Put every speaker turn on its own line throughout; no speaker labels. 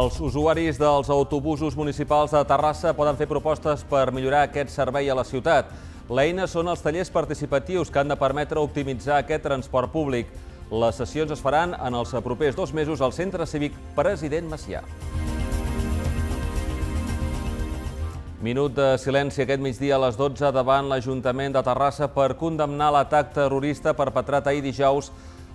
Els usuaris dels autobusos municipals de Terrassa poden fer propostes per millorar aquest servei a la ciutat. L'eina són els tallers participatius que han de permetre optimitzar aquest transport públic. Les sessions es faran en els propers dos mesos al Centre Cívic President Macià. Minut de silenci aquest migdia a les 12 davant l'Ajuntament de Terrassa per condemnar l'atac terrorista perpetrat ahir dijous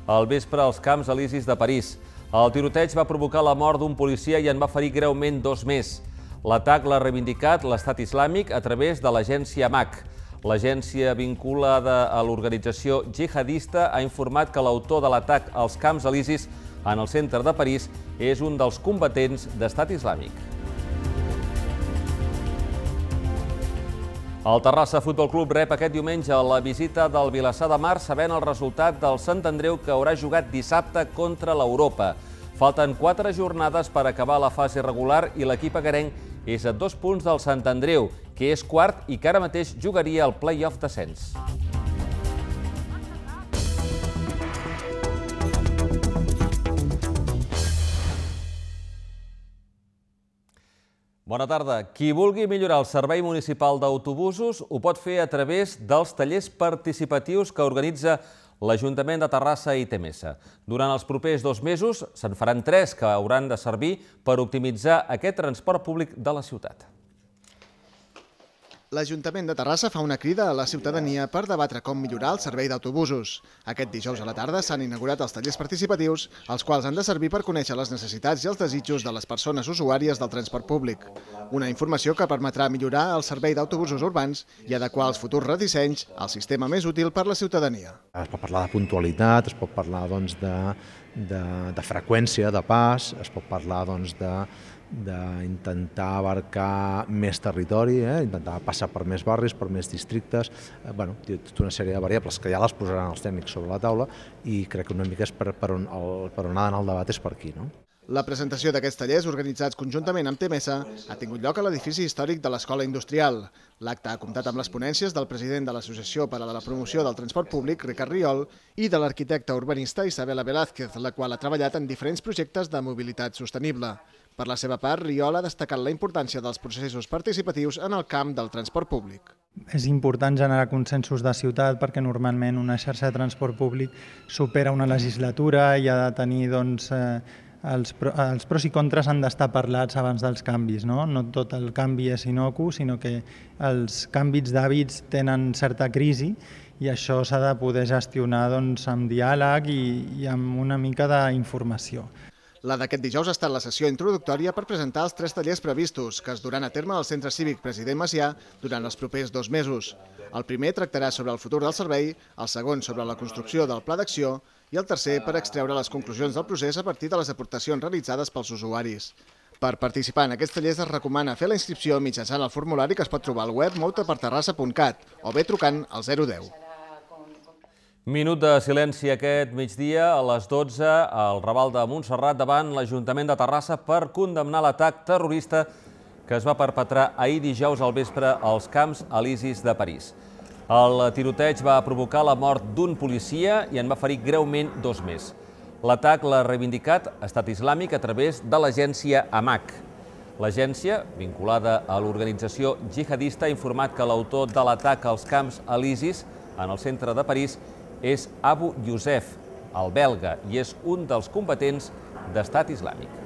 al vespre als Camps Elisis de París. El tiroteig va provocar la mort d'un policia i en va ferir greument dos més. L'atac l'ha reivindicat l'estat islàmic a través de l'agència MAC. L'agència vinculada a l'organització jihadista ha informat que l'autor de l'atac als camps Elisis en el centre de París és un dels combatents d'estat islàmic. El Terrassa Futbol Club rep aquest diumenge la visita del Vilassar de Mar sabent el resultat del Sant Andreu que haurà jugat dissabte contra l'Europa. Falten quatre jornades per acabar la fase regular i l'equip agarenc és a dos punts del Sant Andreu, que és quart i que ara mateix jugaria el play-off descens. Bona tarda. Qui vulgui millorar el servei municipal d'autobusos ho pot fer a través dels tallers participatius que organitza l'Ajuntament de Terrassa i TMS. Durant els propers dos mesos se'n faran tres que hauran de servir per optimitzar aquest transport públic de la ciutat.
L'Ajuntament de Terrassa fa una crida a la ciutadania per debatre com millorar el servei d'autobusos. Aquest dijous a la tarda s'han inaugurat els tallers participatius, els quals han de servir per conèixer les necessitats i els desitjos de les persones usuàries del transport públic. Una informació que permetrà millorar el servei d'autobusos urbans i adequar els futurs redissenys al sistema més útil per la ciutadania. Es pot parlar de puntualitat, es pot parlar doncs, de, de, de freqüència, de pas, es pot parlar doncs, de d'intentar abarcar més territori, eh? intentar passar per més barris, per més districtes, eh, bueno, tota una sèrie de variables que ja les posaran els tècnics sobre la taula i crec que una mica és per, per, on, el, per on ha d'anar el debat és per aquí. No? La presentació d'aquests tallers, organitzats conjuntament amb TMS, ha tingut lloc a l'edifici històric de l'Escola Industrial. L'acte ha comptat amb les ponències del president de l'Associació per a la Promoció del Transport Públic, Ricard Riol, i de l'arquitecta urbanista Isabela Velázquez, la qual ha treballat en diferents projectes de mobilitat sostenible. Per la seva part, Riola ha destacat la importància dels processos participatius en el camp del transport públic.
És important generar consensos de ciutat perquè normalment una xarxa de transport públic supera una legislatura i ha de tenir doncs, eh, els, els pros i contres han d'estar parlats abans dels canvis. No, no tot el canvi és inocu, sinó que els canvis d'hàbits tenen certa crisi i això s'ha de poder gestionar doncs, amb diàleg i, i amb una mica d'informació. La
d'aquest dijous ha estat la sessió introductòria per presentar els tres tallers previstos que es duran a terme al Centre Cívic President Macià durant els propers dos mesos. El primer tractarà sobre el futur del servei, el segon sobre la construcció del pla d'acció i el tercer per extreure les conclusions del procés a partir de les aportacions realitzades pels usuaris. Per participar en aquests tallers es recomana fer la inscripció mitjançant el formulari que es pot trobar al web moutaperterrassa.cat o bé trucant al 010.
Minut de silenci aquest migdia a les 12 al Raval de Montserrat davant l'Ajuntament de Terrassa per condemnar l'atac terrorista que es va perpetrar ahir dijous al vespre als camps Elisis de París. El tiroteig va provocar la mort d'un policia i en va ferir greument dos més. L'atac l'ha reivindicat Estat Islàmic a través de l'agència AMAC. L'agència, vinculada a l'organització jihadista, ha informat que l'autor de l'atac als camps Elisis en el centre de París és Abu Yusef, el belga, i és un dels combatents d'Estat Islàmic.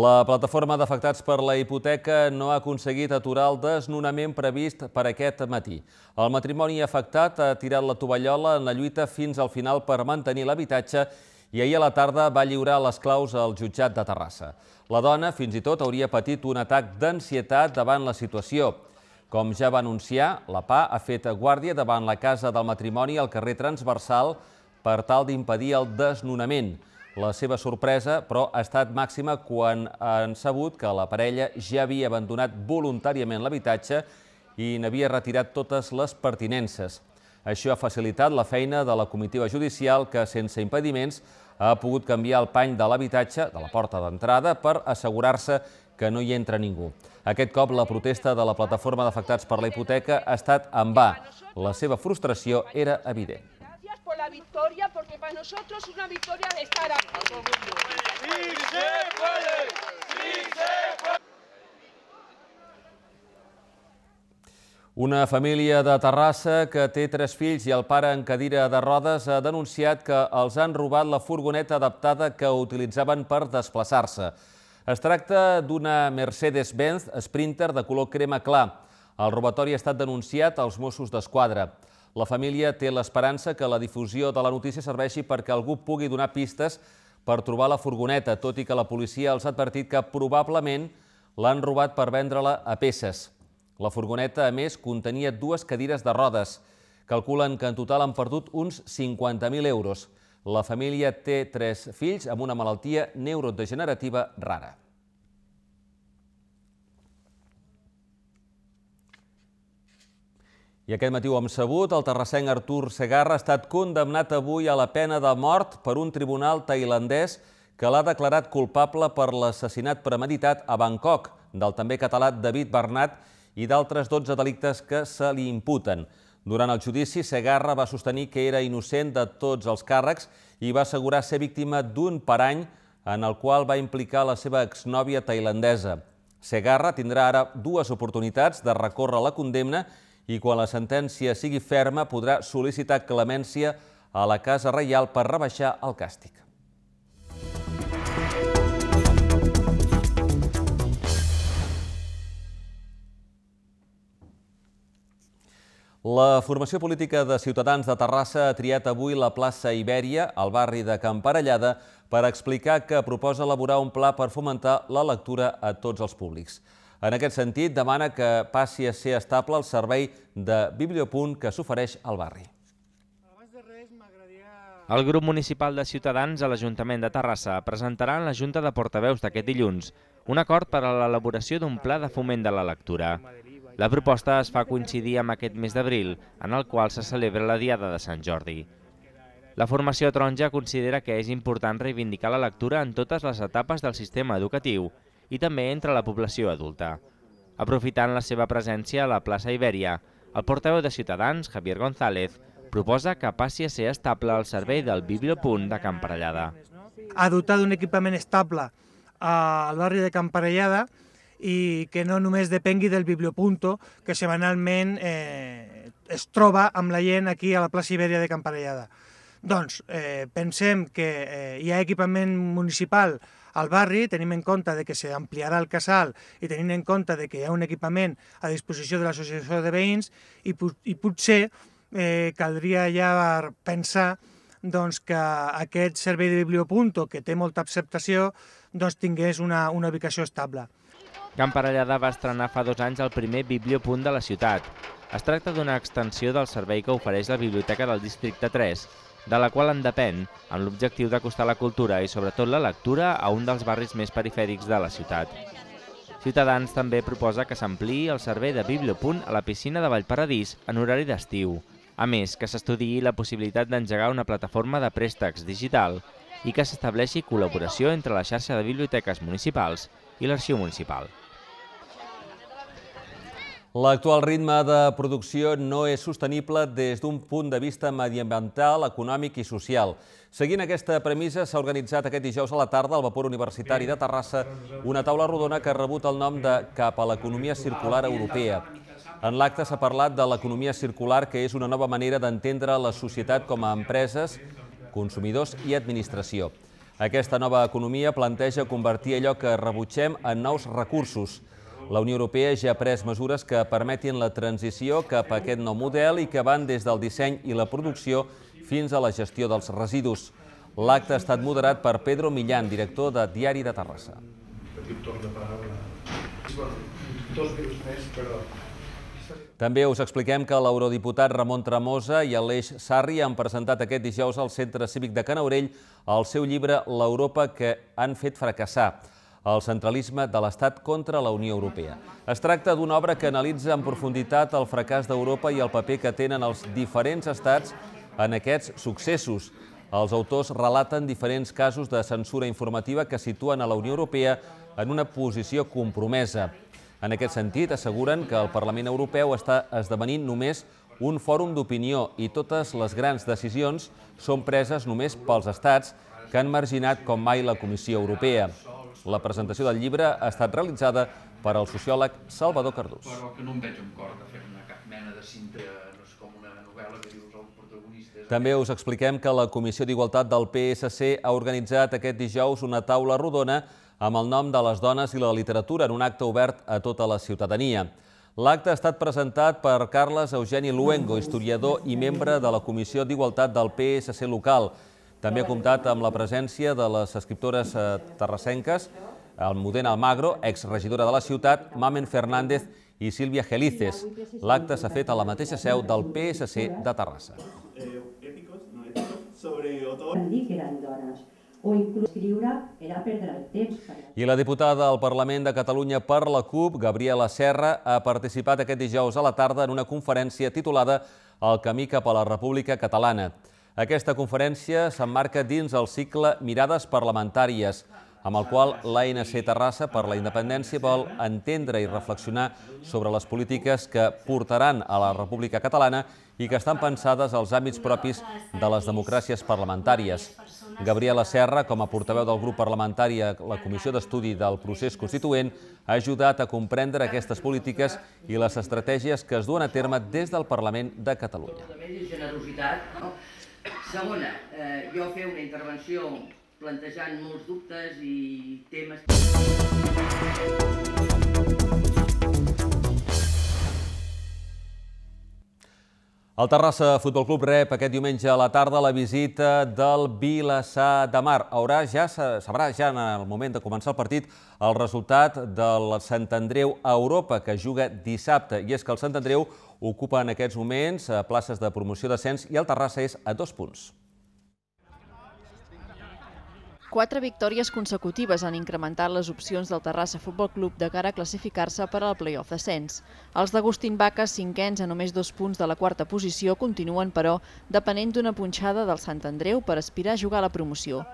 La plataforma d'afectats per la hipoteca no ha aconseguit aturar el desnonament previst per aquest matí. El matrimoni afectat ha tirat la tovallola en la lluita fins al final per mantenir l'habitatge i ahir a la tarda va lliurar les claus al jutjat de Terrassa. La dona fins i tot hauria patit un atac d'ansietat davant la situació. Com ja va anunciar, la PA ha fet guàrdia davant la casa del matrimoni al carrer transversal per tal d'impedir el desnonament. La seva sorpresa, però, ha estat màxima quan han sabut que la parella ja havia abandonat voluntàriament l'habitatge i n'havia retirat totes les pertinences. Això ha facilitat la feina de la comitiva judicial que, sense impediments, ha pogut canviar el pany de l'habitatge, de la porta d'entrada, per assegurar-se que no hi entra ningú. Aquest cop la protesta de la plataforma d'afectats per la hipoteca ha estat en va. La seva frustració era evident. Gràcies per la victòria, perquè per nosaltres és
una victòria d'estar aquí. ¡Sí se puede! ¡Sí se puede!
Una família de Terrassa que té tres fills i el pare en cadira de rodes ha denunciat que els han robat la furgoneta adaptada que utilitzaven per desplaçar-se. Es tracta d'una Mercedes-Benz Sprinter de color crema clar. El robatori ha estat denunciat als Mossos d'Esquadra. La família té l'esperança que la difusió de la notícia serveixi perquè algú pugui donar pistes per trobar la furgoneta, tot i que la policia els ha advertit que probablement l'han robat per vendre-la a peces. La furgoneta, a més, contenia dues cadires de rodes. Calculen que en total han perdut uns 50.000 euros. La família té tres fills amb una malaltia neurodegenerativa rara. I aquest matí ho hem sabut, el terrassenc Artur Segarra ha estat condemnat avui a la pena de mort per un tribunal tailandès que l'ha declarat culpable per l'assassinat premeditat a Bangkok del també català David Bernat i d'altres 12 delictes que se li imputen. Durant el judici, Segarra va sostenir que era innocent de tots els càrrecs i va assegurar ser víctima d'un parany en el qual va implicar la seva exnòvia tailandesa. Segarra tindrà ara dues oportunitats de recórrer la condemna i quan la sentència sigui ferma podrà sol·licitar clemència a la Casa Reial per rebaixar el càstig. La formació política de Ciutadans de Terrassa ha triat avui la plaça Ibèria, al barri de Camparellada, per explicar que proposa elaborar un pla per fomentar la lectura a tots els públics. En aquest sentit, demana que passi a ser estable el servei de Bibliopunt que s'ofereix al barri.
El grup municipal de Ciutadans a l'Ajuntament de Terrassa presentarà en la Junta de Portaveus d'aquest dilluns un acord per a l'elaboració d'un pla de foment de la lectura. La proposta es fa coincidir amb aquest mes d'abril, en el qual se celebra la Diada de Sant Jordi. La formació taronja considera que és important reivindicar la lectura en totes les etapes del sistema educatiu i també entre la població adulta. Aprofitant la seva presència a la plaça Ibèria, el portaveu de Ciutadans, Javier González, proposa que passi a ser estable el servei del Bibliopunt de Camparellada.
A dotar d'un equipament estable eh, al barri de Camparellada, i que no només depengui del Bibliopunto, que semanalment eh, es troba amb la gent aquí a la plaça Ibèria de Camparellada. Doncs eh, pensem que eh, hi ha equipament municipal al barri, tenim en compte de que s'ampliarà el casal i tenim en compte de que hi ha un equipament a disposició de l'associació de veïns i, i potser eh, caldria ja pensar doncs, que aquest servei de bibliopunto, que té molta acceptació, doncs, tingués una, una ubicació estable.
Can Parellada va estrenar fa dos anys el primer bibliopunt de la ciutat. Es tracta d'una extensió del servei que ofereix la Biblioteca del Districte 3, de la qual en depèn, amb l'objectiu d'acostar la cultura i sobretot la lectura a un dels barris més perifèrics de la ciutat. Ciutadans també proposa que s'ampliï el servei de bibliopunt a la piscina de Vallparadís en horari d'estiu. A més, que s'estudiï la possibilitat d'engegar una plataforma de préstecs digital i que s'estableixi col·laboració entre la xarxa de biblioteques municipals
i l'Arxiu Municipal. L'actual ritme de producció no és sostenible des d'un punt de vista mediambiental, econòmic i social. Seguint aquesta premissa, s'ha organitzat aquest dijous a la tarda al Vapor Universitari de Terrassa una taula rodona que ha rebut el nom de Cap a l'economia circular europea. En l'acte s'ha parlat de l'economia circular, que és una nova manera d'entendre la societat com a empreses, consumidors i administració. Aquesta nova economia planteja convertir allò que rebutgem en nous recursos, la Unió Europea ja ha pres mesures que permetin la transició cap a aquest nou model i que van des del disseny i la producció fins a la gestió dels residus. L'acte ha estat moderat per Pedro Millán, director de Diari de Terrassa. també us expliquem que l'eurodiputat Ramon Tremosa i Aleix Sarri han presentat aquest dijous al Centre Cívic de Canaurell el seu llibre L'Europa que han fet fracassar el centralisme de l'Estat contra la Unió Europea. Es tracta d'una obra que analitza en profunditat el fracàs d'Europa i el paper que tenen els diferents estats en aquests successos. Els autors relaten diferents casos de censura informativa que situen a la Unió Europea en una posició compromesa. En aquest sentit, asseguren que el Parlament Europeu està esdevenint només un fòrum d'opinió i totes les grans decisions són preses només pels estats que han marginat com mai la Comissió Europea. La presentació del llibre ha estat realitzada per al sociòleg Salvador Cardús. Però que no em veig amb cor de fer una
cap mena de cinta, no sé, com una novel·la que
dius el protagonista... També us expliquem que la Comissió d'Igualtat del PSC ha organitzat aquest dijous una taula rodona amb el nom de les dones i la literatura en un acte obert a tota la ciutadania. L'acte ha estat presentat per Carles Eugeni Luengo, historiador i membre de la Comissió d'Igualtat del PSC local, també ha comptat amb la presència de les escriptores eh, terrassenques, Modena Almagro, exregidora de la ciutat, Mamen Fernández i Sílvia Gelices. L'acte s'ha fet a la mateixa seu del PSC de Terrassa.
o era perdre el temps.
I la diputada al Parlament de Catalunya per la CUP, Gabriela Serra, ha participat aquest dijous a la tarda en una conferència titulada El camí cap a la República Catalana. Aquesta conferència s'emmarca dins el cicle Mirades parlamentàries, amb el qual l'ANC Terrassa per la Independència vol entendre i reflexionar sobre les polítiques que portaran a la República Catalana i que estan pensades als àmbits propis de les democràcies parlamentàries. Gabriela Serra, com a portaveu del grup parlamentari a la Comissió d'Estudi del Procés Constituent, ha ajudat a comprendre aquestes polítiques i les estratègies que es duen a terme des del Parlament de Catalunya.
Segona, eh,
jo fer una intervenció plantejant molts dubtes i temes...
El Terrassa Futbol Club rep aquest diumenge a la tarda la visita del Vilassar de Mar. Haurà ja, sabrà ja en el moment de començar el partit el resultat del Sant Andreu a Europa, que juga dissabte. I és que el Sant Andreu ocupa en aquests moments eh, places de promoció d'ascens i el Terrassa és a dos punts.
Quatre victòries consecutives han incrementat les opcions del Terrassa Futbol Club de cara a classificar-se per al play-off Sens. Els d'Agustín Baca, cinquens a només dos punts de la quarta posició, continuen, però, depenent d'una punxada del Sant Andreu per aspirar a jugar a la promoció.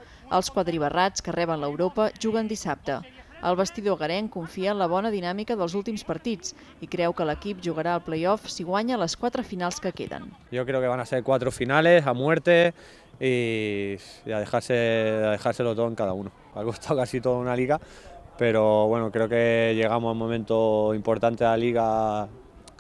Els quadribarrats, que reben l'Europa, juguen dissabte. El vestidor garenc confia en la bona dinàmica dels últims partits i creu que l'equip jugarà al playoff si guanya les quatre finals que queden.
Jo crec que van a ser quatre finales a muerte i a, deixar a lo tot en cada uno. Ha costat quasi tota una liga, però bueno, crec que llegamos a un moment important de la liga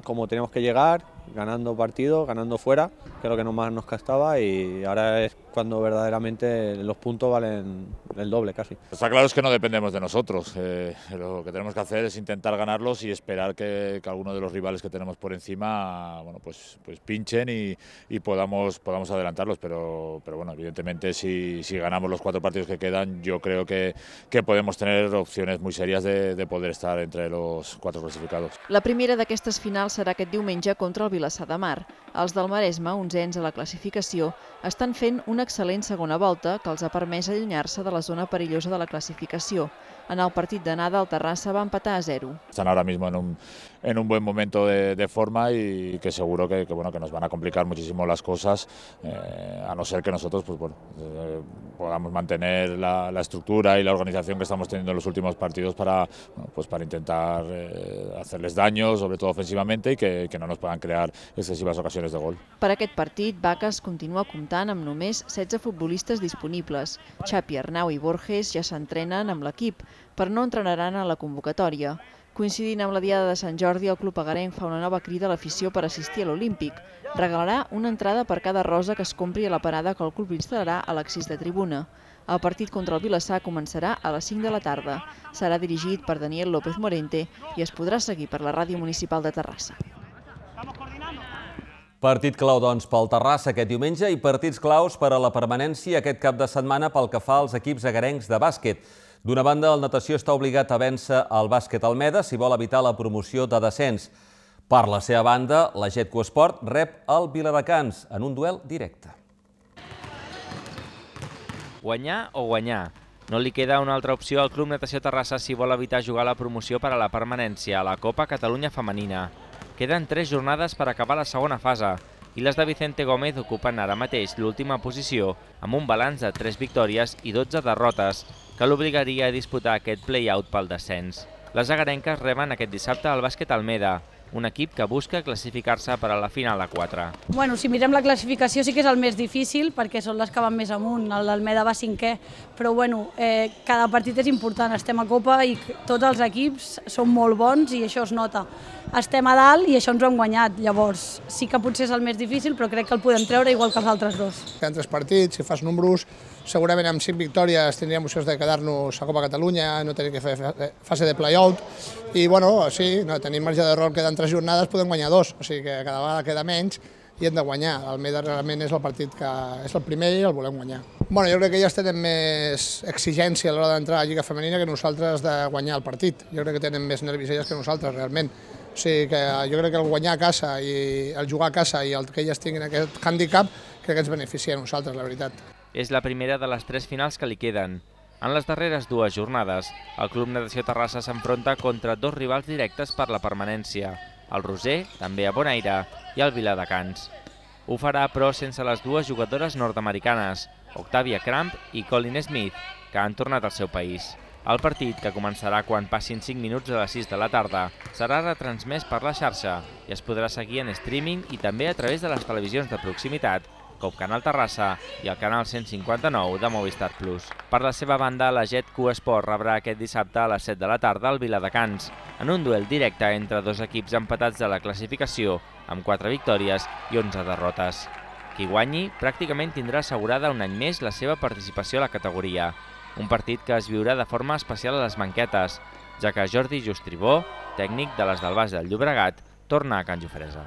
com tenemos que llegar ganando partido, ganando fuera, que es lo que más nos castaba y ahora es cuando verdaderamente los puntos valen el doble casi.
Está
claro es que no dependemos de nosotros, eh, lo que tenemos que hacer es intentar ganarlos y esperar que, que alguno de los rivales que tenemos por encima bueno, pues, pues pinchen y, podamos, podamos adelantarlos, pero, pero bueno, evidentemente si, si, ganamos los cuatro partidos que quedan yo creo que, que podemos tener opciones muy serias de, de poder estar entre los cuatro clasificados.
La primera de estas finales será que diumenge contra el Vilassar de Mar. Els del Maresme, onzens a la classificació, estan fent una excel·lent segona volta que els ha permès allunyar-se de la zona perillosa de la classificació. En el partit d'anada, el Terrassa va empatar a zero.
Estan ara mismo en un, en un buen momento de, de forma y que seguro que, que, bueno, que nos van a complicar muchísimo las cosas, eh, a no ser que nosotros pues, bueno, eh, podamos mantener la, la, estructura y la organización que estamos teniendo en los últimos partidos para, bueno, pues para intentar eh, hacerles daño, sobre todo ofensivamente, y que, que no nos puedan crear evitar excessives ocasions de gol.
Per aquest partit, Baques continua comptant amb només 16 futbolistes disponibles. Xapi Arnau i Borges ja s'entrenen amb l'equip, però no entrenaran a la convocatòria. Coincidint amb la Diada de Sant Jordi, el Club Agarenc fa una nova crida a l'afició per assistir a l'Olímpic. Regalarà una entrada per cada rosa que es compri a la parada que el club instal·larà a l'accés de tribuna. El partit contra el Vilassar començarà a les 5 de la tarda. Serà dirigit per Daniel López Morente i es podrà seguir per la Ràdio Municipal de Terrassa.
Partit clau, doncs, pel Terrassa aquest diumenge i partits claus per a la permanència aquest cap de setmana pel que fa als equips agarencs de bàsquet. D'una banda, el natació està obligat a vèncer el bàsquet Almeda si vol evitar la promoció de descens. Per la seva banda, la Getco Esport rep el Viladecans en un duel directe.
Guanyar o guanyar? No li queda una altra opció al Club Natació Terrassa si vol evitar jugar la promoció per a la permanència a la Copa Catalunya Femenina. Queden tres jornades per acabar la segona fase i les de Vicente Gómez ocupen ara mateix l'última posició amb un balanç de 3 victòries i 12 derrotes que l'obligaria a disputar aquest play-out pel descens. Les agarenques reben aquest dissabte el bàsquet Almeda, un equip que busca classificar-se per a la final a 4. Bueno, si mirem la classificació sí que és el més difícil perquè són les que van més amunt, el d'Almeda va cinquè, però bueno, eh, cada partit és important, estem a Copa i tots els equips són molt bons i això es nota. Estem a dalt i això ens ho hem guanyat, llavors sí que potser és el més difícil però crec que el podem treure igual que els altres dos.
Hi ha tres partits, si fas números, segurament amb 5 victòries tindríem opcions de quedar-nos a Copa Catalunya, no tenir que fer fase de play-out, i bueno, sí, no, tenim marge d'error, queden 3 jornades, podem guanyar dos, o sigui que cada vegada queda menys, i hem de guanyar. El Meda realment és el partit que és el primer i el volem guanyar. Bueno, jo crec que ja tenen més exigència a l'hora d'entrar a la Lliga Femenina que nosaltres de guanyar el partit. Jo crec que tenen més nervis elles que nosaltres, realment. O sigui que eh, jo crec que el guanyar a casa i el jugar a casa i el que elles tinguin aquest hàndicap crec que ens beneficia a nosaltres, la veritat
és la primera de les tres finals que li queden. En les darreres dues jornades, el Club Natació Terrassa s'enfronta contra dos rivals directes per la permanència, el Roser, també a Bonaire, i el Viladecans. Ho farà, però, sense les dues jugadores nord-americanes, Octavia Cramp i Colin Smith, que han tornat al seu país. El partit, que començarà quan passin 5 minuts a les 6 de la tarda, serà retransmès per la xarxa i es podrà seguir en streaming i també a través de les televisions de proximitat com Canal Terrassa i el canal 159 de Movistar Plus. Per la seva banda, la Jet Q Sport rebrà aquest dissabte a les 7 de la tarda al Viladecans, en un duel directe entre dos equips empatats de la classificació, amb 4 victòries i 11 derrotes. Qui guanyi pràcticament tindrà assegurada un any més la seva participació a la categoria, un partit que es viurà de forma especial a les banquetes, ja que Jordi Justribó, tècnic de les del Bas del Llobregat, torna a Can Jofresa.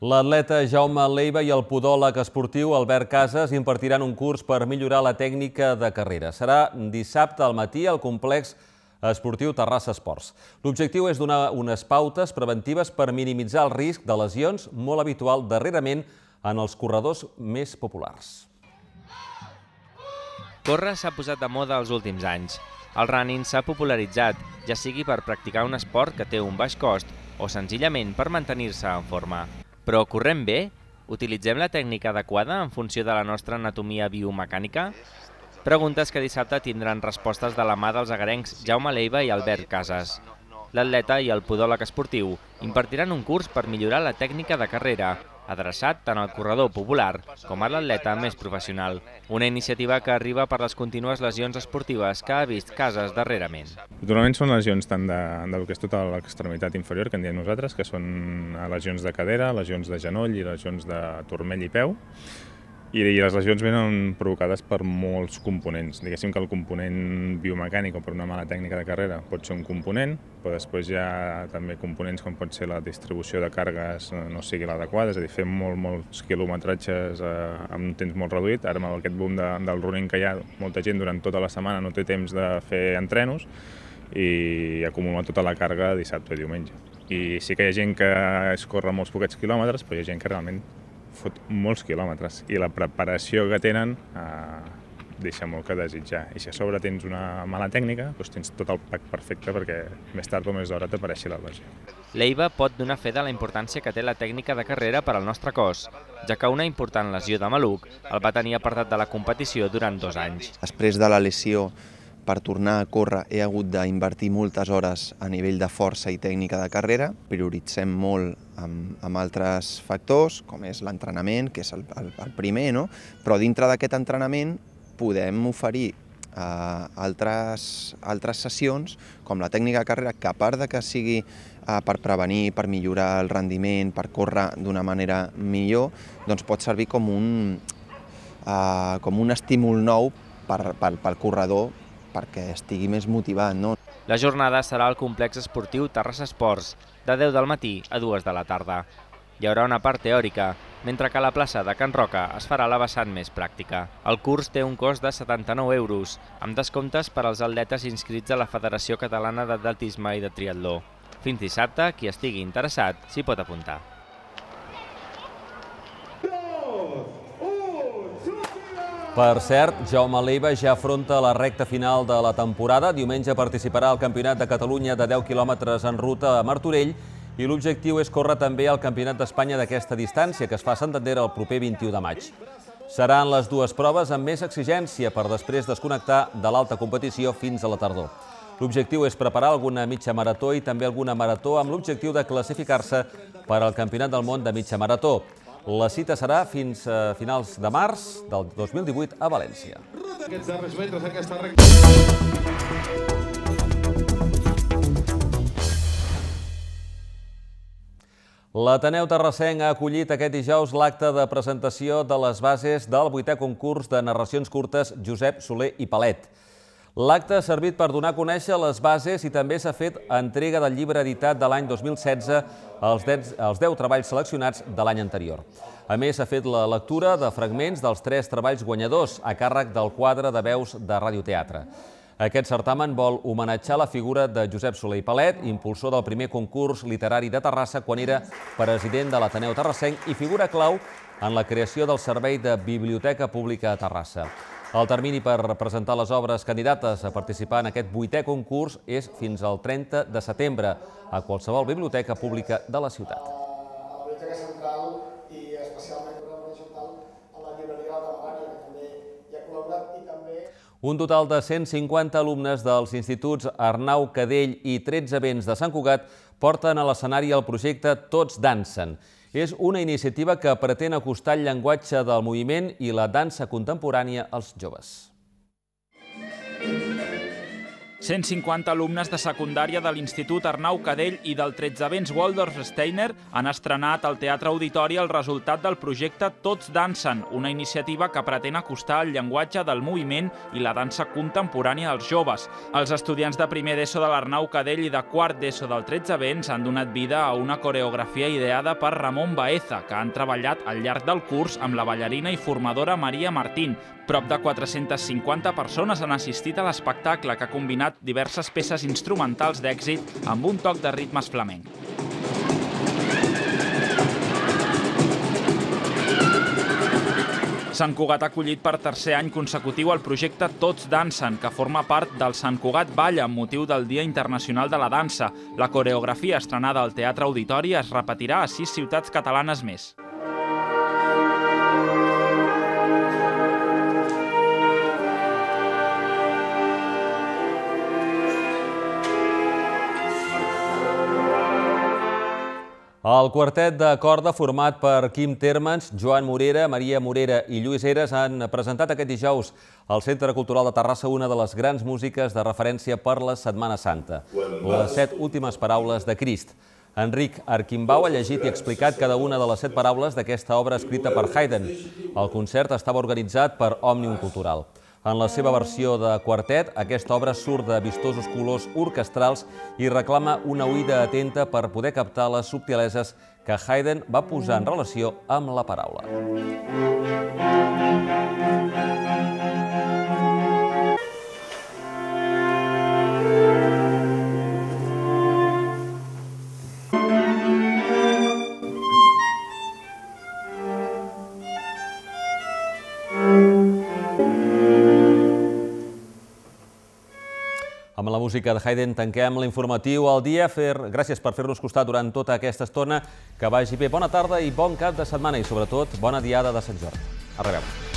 L'atleta Jaume Leiva i el podòleg esportiu Albert Casas impartiran un curs per millorar la tècnica de carrera. Serà dissabte al matí al complex esportiu Terrassa Esports. L'objectiu és donar unes pautes preventives per minimitzar el risc de lesions molt habitual darrerament en els corredors més populars. Corre s'ha posat de moda els últims
anys. El running s'ha popularitzat, ja sigui per practicar un esport que té un baix cost o senzillament per mantenir-se en forma. Però correm bé? Utilitzem la tècnica adequada en funció de la nostra anatomia biomecànica? Preguntes que dissabte tindran respostes de la mà dels agarencs Jaume Leiva i Albert Casas. L'atleta i el podòleg esportiu impartiran un curs per millorar la tècnica de carrera, adreçat tant al corredor popular com a l'atleta més professional. Una iniciativa que arriba per les contínues lesions esportives que ha vist cases darrerament.
Normalment són lesions tant de, del que és tota l'extremitat inferior, que en diem nosaltres, que són lesions de cadera, lesions de genoll i lesions de turmell i peu, i, I les lesions venen provocades per molts components. Diguéssim que el component biomecànic o per una mala tècnica de carrera pot ser un component, però després hi ha també components com pot ser la distribució de càrregues no sigui l'adequada, és a dir, fer molt, molts quilometratges eh, amb temps molt reduït. Ara amb aquest boom de, del running que hi ha, molta gent durant tota la setmana no té temps de fer entrenos i acumula tota la carga dissabte i diumenge. I sí que hi ha gent que es corre molts poquets quilòmetres, però hi ha gent que realment fot molts quilòmetres i la preparació que tenen eh, deixa molt que desitjar. I si a sobre tens una mala tècnica, doncs tens tot el pack perfecte perquè més tard o més d'hora t'apareixi la lesió.
L'EIVA pot donar fe de la importància que té la tècnica de carrera per al nostre cos, ja que una important lesió de maluc el va tenir apartat de la competició durant dos anys.
Després de la lesió per tornar a córrer he hagut d'invertir moltes hores a nivell de força i tècnica de carrera. Prioritzem molt amb, amb altres factors, com és l'entrenament, que és el, el, el primer, no? però dintre d'aquest entrenament podem oferir a eh, altres, altres sessions, com la tècnica de carrera, que a part de que sigui eh, per prevenir, per millorar el rendiment, per córrer d'una manera millor, doncs pot servir com un, eh, com un estímul nou per, pel corredor perquè estigui més motivat. No?
La jornada serà al complex esportiu Terrassa Esports, de 10 del matí a 2 de la tarda. Hi haurà una part teòrica, mentre que a la plaça de Can Roca es farà la vessant més pràctica. El curs té un cost de 79 euros, amb descomptes per als atletes inscrits a la Federació Catalana d'Atletisme i de Triatló. Fins dissabte, qui estigui
interessat s'hi pot apuntar. Per cert, Jaume Leiva ja afronta la recta final de la temporada. Diumenge participarà al Campionat de Catalunya de 10 quilòmetres en ruta a Martorell i l'objectiu és córrer també al Campionat d'Espanya d'aquesta distància, que es fa a Santander el proper 21 de maig. Seran les dues proves amb més exigència per després desconnectar de l'alta competició fins a la tardor. L'objectiu és preparar alguna mitja marató i també alguna marató amb l'objectiu de classificar-se per al Campionat del Món de mitja marató. La cita serà fins a eh, finals de març del 2018 a València. Aquests darrers metres, aquesta L'Ateneu Terrassenc ha acollit aquest dijous l'acte de presentació de les bases del vuitè concurs de narracions curtes Josep Soler i Palet. L'acte ha servit per donar a conèixer les bases i també s'ha fet entrega del llibre editat de l'any 2016 als 10, 10 treballs seleccionats de l'any anterior. A més, s'ha fet la lectura de fragments dels tres treballs guanyadors a càrrec del quadre de veus de radioteatre. Aquest certamen vol homenatjar la figura de Josep Soler i Palet, impulsor del primer concurs literari de Terrassa quan era president de l'Ateneu Terrassenc i figura clau en la creació del Servei de Biblioteca Pública a Terrassa. El termini per presentar les obres candidates a participar en aquest vuitè concurs és fins al 30 de setembre a qualsevol biblioteca pública de la ciutat. A la Biblioteca Central i especialment a la de la que també també... Un total de 150 alumnes dels instituts Arnau Cadell i 13 Vents de Sant Cugat porten a l'escenari el projecte Tots dansen, és una iniciativa que pretén acostar el llenguatge del moviment i la dansa contemporània als joves. 150 alumnes de secundària de l'Institut Arnau Cadell i del 13 vents Waldorf
Steiner han estrenat al Teatre Auditori el resultat del projecte Tots dansen, una iniciativa que pretén acostar el llenguatge del moviment i la dansa contemporània als joves. Els estudiants de primer d'ESO de l'Arnau Cadell i de quart d'ESO del 13 vents han donat vida a una coreografia ideada per Ramon Baeza, que han treballat al llarg del curs amb la ballarina i formadora Maria Martín. Prop de 450 persones han assistit a l'espectacle que ha combinat interpretat diverses peces instrumentals d'èxit amb un toc de ritmes flamenc. Sant Cugat ha acollit per tercer any consecutiu el projecte Tots dansen, que forma part del Sant Cugat Ball amb motiu del Dia Internacional de la Dansa. La coreografia estrenada al Teatre Auditori es repetirà a sis ciutats catalanes més.
El quartet de corda format per Quim Térmens, Joan Morera, Maria Morera i Lluís Heres han presentat aquest dijous al Centre Cultural de Terrassa una de les grans músiques de referència per la Setmana Santa, les set últimes paraules de Crist. Enric Arquimbau ha llegit i explicat cada una de les set paraules d'aquesta obra escrita per Haydn. El concert estava organitzat per Òmnium Cultural. En la seva versió de quartet, aquesta obra surt de vistosos colors orquestrals i reclama una oïda atenta per poder captar les subtileses que Haydn va posar en relació amb la paraula. Música música de Haydn tanquem l'informatiu al dia. Gràcies per fer-nos costat durant tota aquesta estona. Que vagi bé. Bona tarda i bon cap de setmana i, sobretot, bona diada de Sant Jordi. A reveure.